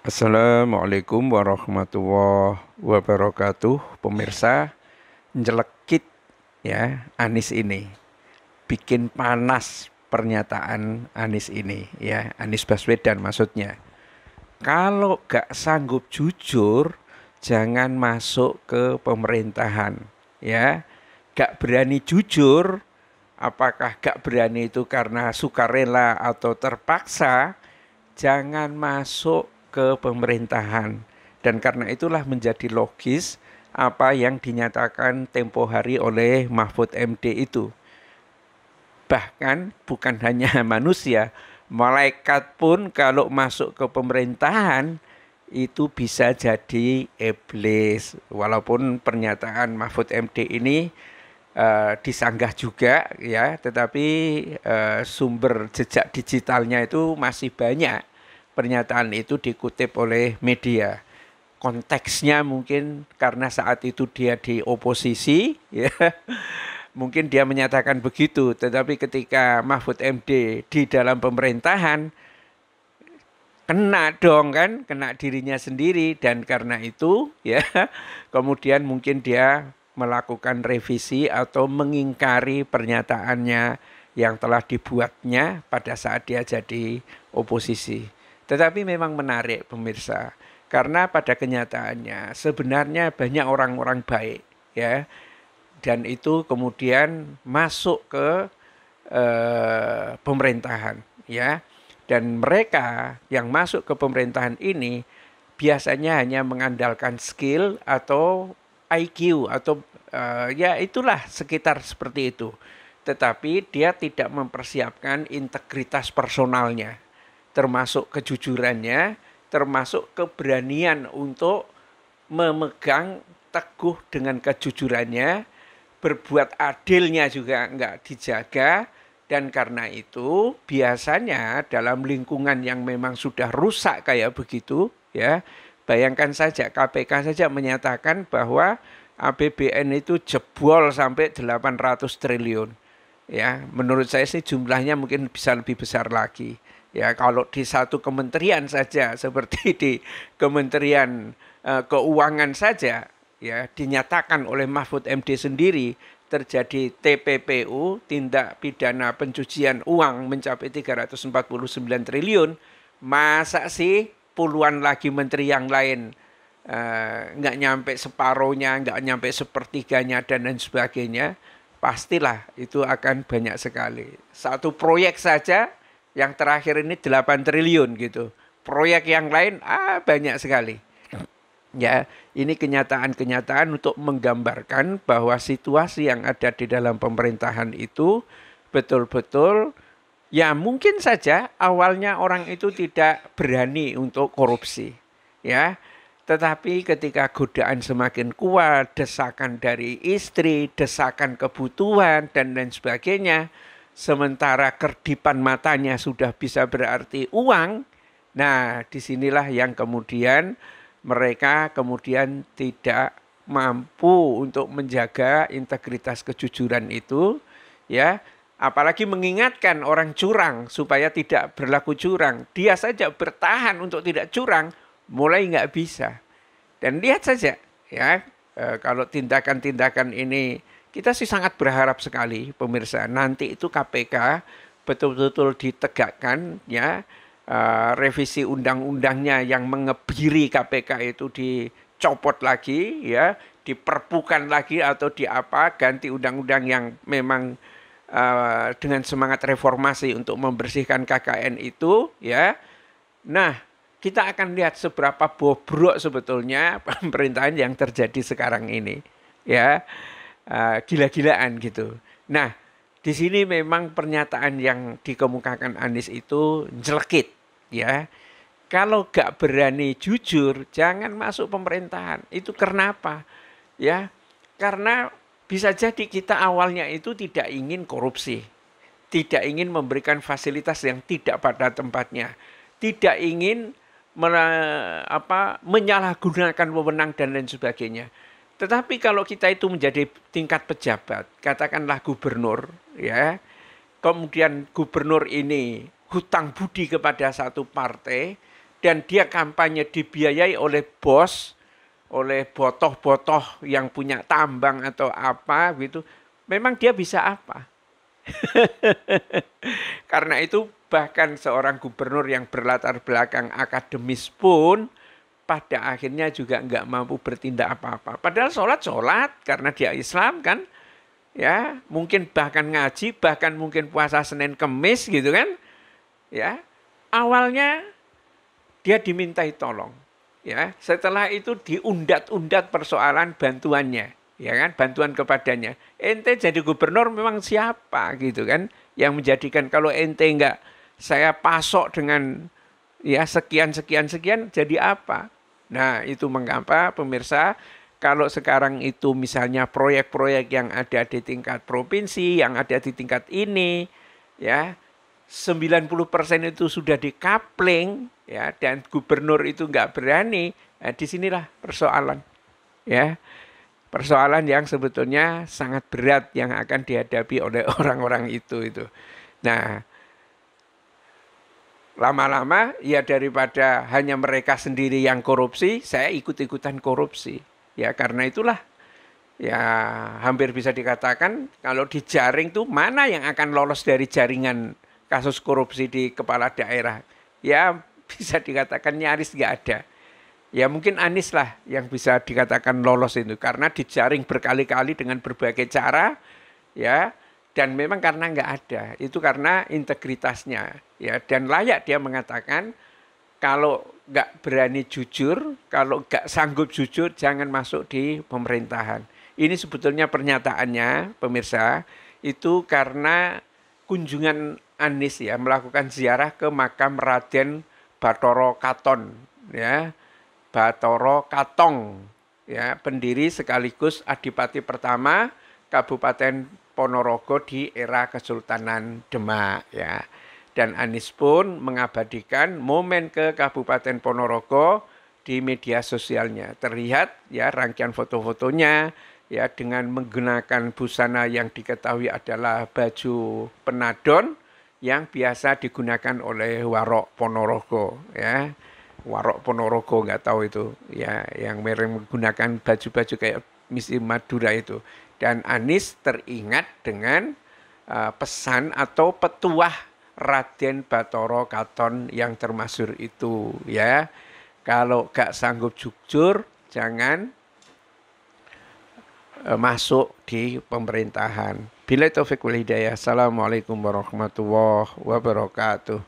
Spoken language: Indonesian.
Assalamualaikum warahmatullahi wabarakatuh. Pemirsa, Njelekit ya Anis ini. Bikin panas pernyataan Anis ini ya, Anis Baswedan maksudnya. Kalau gak sanggup jujur, jangan masuk ke pemerintahan ya. Gak berani jujur, apakah gak berani itu karena sukarela atau terpaksa, jangan masuk ke pemerintahan Dan karena itulah menjadi logis apa yang dinyatakan tempo hari oleh Mahfud MD itu. Bahkan bukan hanya manusia, malaikat pun kalau masuk ke pemerintahan itu bisa jadi iblis. Walaupun pernyataan Mahfud MD ini uh, disanggah juga ya, tetapi uh, sumber jejak digitalnya itu masih banyak pernyataan itu dikutip oleh media. Konteksnya mungkin karena saat itu dia di oposisi, ya, mungkin dia menyatakan begitu. Tetapi ketika Mahfud MD di dalam pemerintahan, kena dong kan, kena dirinya sendiri. Dan karena itu, ya, kemudian mungkin dia melakukan revisi atau mengingkari pernyataannya yang telah dibuatnya pada saat dia jadi oposisi. Tetapi memang menarik pemirsa, karena pada kenyataannya sebenarnya banyak orang-orang baik ya. Dan itu kemudian masuk ke eh, pemerintahan ya. Dan mereka yang masuk ke pemerintahan ini biasanya hanya mengandalkan skill atau IQ atau eh, ya itulah sekitar seperti itu. Tetapi dia tidak mempersiapkan integritas personalnya termasuk kejujurannya, termasuk keberanian untuk memegang teguh dengan kejujurannya, berbuat adilnya juga enggak dijaga, dan karena itu biasanya dalam lingkungan yang memang sudah rusak kayak begitu, ya bayangkan saja KPK saja menyatakan bahwa APBN itu jebol sampai 800 triliun. Ya, menurut saya sih jumlahnya mungkin bisa lebih besar lagi. Ya kalau di satu kementerian saja seperti di Kementerian eh, Keuangan saja ya dinyatakan oleh Mahfud MD sendiri terjadi TPPU tindak pidana pencucian uang mencapai 349 triliun masa sih puluhan lagi menteri yang lain eh, nggak uh, nyampe separohnya nggak nyampe sepertiganya dan lain sebagainya pastilah itu akan banyak sekali satu proyek saja yang terakhir ini 8 triliun gitu. Proyek yang lain ah banyak sekali. Ya, ini kenyataan-kenyataan untuk menggambarkan bahwa situasi yang ada di dalam pemerintahan itu betul-betul ya mungkin saja awalnya orang itu tidak berani untuk korupsi. Ya, tetapi ketika godaan semakin kuat, desakan dari istri, desakan kebutuhan, dan lain sebagainya, sementara kedipan matanya sudah bisa berarti uang. Nah, disinilah yang kemudian mereka kemudian tidak mampu untuk menjaga integritas kejujuran itu, ya. Apalagi mengingatkan orang curang supaya tidak berlaku curang. Dia saja bertahan untuk tidak curang, mulai nggak bisa. Dan lihat saja, ya, eh, kalau tindakan-tindakan ini kita sih sangat berharap sekali pemirsa nanti itu KPK betul-betul ditegakkan ya uh, revisi undang-undangnya yang mengebiri KPK itu dicopot lagi ya diperpukan lagi atau diapa ganti undang-undang yang memang uh, dengan semangat reformasi untuk membersihkan KKN itu ya. Nah, kita akan lihat seberapa bobrok sebetulnya pemerintahan yang terjadi sekarang ini ya uh, gila-gilaan gitu. Nah, di sini memang pernyataan yang dikemukakan Anies itu jelekit ya. Kalau gak berani jujur, jangan masuk pemerintahan. Itu karena apa? Ya, karena bisa jadi kita awalnya itu tidak ingin korupsi, tidak ingin memberikan fasilitas yang tidak pada tempatnya, tidak ingin me, apa, menyalahgunakan wewenang dan lain sebagainya. Tetapi kalau kita itu menjadi tingkat pejabat, katakanlah gubernur, ya, kemudian gubernur ini hutang budi kepada satu partai dan dia kampanye dibiayai oleh bos, oleh botoh-botoh yang punya tambang atau apa gitu, memang dia bisa apa? Karena itu bahkan seorang gubernur yang berlatar belakang akademis pun pada akhirnya juga nggak mampu bertindak apa-apa. Padahal sholat sholat karena dia Islam kan, ya mungkin bahkan ngaji, bahkan mungkin puasa Senin Kemis gitu kan, ya awalnya dia dimintai tolong, ya setelah itu diundat-undat persoalan bantuannya, ya kan bantuan kepadanya. Ente jadi gubernur memang siapa gitu kan yang menjadikan kalau ente nggak saya pasok dengan ya sekian sekian sekian jadi apa? Nah, itu mengapa pemirsa kalau sekarang itu misalnya proyek-proyek yang ada di tingkat provinsi, yang ada di tingkat ini, ya 90% itu sudah dikapling, ya dan gubernur itu nggak berani, nah, disinilah persoalan, ya persoalan yang sebetulnya sangat berat yang akan dihadapi oleh orang-orang itu itu. Nah, Lama-lama ya daripada hanya mereka sendiri yang korupsi, saya ikut-ikutan korupsi. Ya karena itulah ya hampir bisa dikatakan kalau dijaring tuh mana yang akan lolos dari jaringan kasus korupsi di kepala daerah. Ya bisa dikatakan nyaris nggak ada. Ya mungkin Anies lah yang bisa dikatakan lolos itu karena dijaring berkali-kali dengan berbagai cara ya dan memang karena nggak ada itu karena integritasnya ya dan layak dia mengatakan kalau nggak berani jujur kalau nggak sanggup jujur jangan masuk di pemerintahan ini sebetulnya pernyataannya pemirsa itu karena kunjungan Anies ya melakukan ziarah ke makam Raden Batoro Katon ya Batoro Katong ya pendiri sekaligus adipati pertama Kabupaten Ponorogo di era Kesultanan Demak ya. Dan Anies pun mengabadikan momen ke Kabupaten Ponorogo di media sosialnya. Terlihat ya rangkaian foto-fotonya ya dengan menggunakan busana yang diketahui adalah baju penadon yang biasa digunakan oleh warok Ponorogo ya. Warok Ponorogo nggak tahu itu ya yang mereka menggunakan baju-baju kayak misi Madura itu dan Anis teringat dengan uh, pesan atau petuah Raden Batoro Katon yang termasuk itu ya. Kalau gak sanggup jujur, jangan uh, masuk di pemerintahan. Bila Taufik wal Hidayah. Assalamualaikum warahmatullahi wabarakatuh.